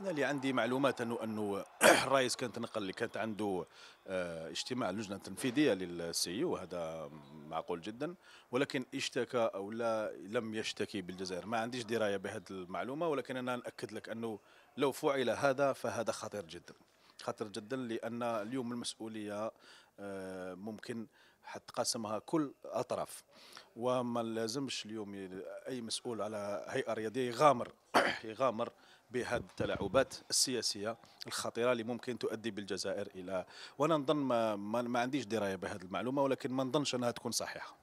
انا اللي عندي معلومات انه انه الرئيس كان تنقل اللي كانت عنده آه، اجتماع اللجنه التنفيذيه للسي وهذا معقول جدا ولكن اشتكى او لا لم يشتكي بالجزائر ما عنديش درايه بهذه المعلومه ولكن انا ناكد لك انه لو فعل هذا فهذا خطير جدا خطير جدا لان اليوم المسؤوليه آه، ممكن قسمها كل الاطراف وما لازمش اليوم اي مسؤول على هيئه رياضيه يغامر يغامر بهذه التلاعبات السياسيه الخطيره اللي ممكن تؤدي بالجزائر الى وانا نظن ما, ما, عنديش درايه بهذه المعلومه ولكن ما نظنش انها تكون صحيحه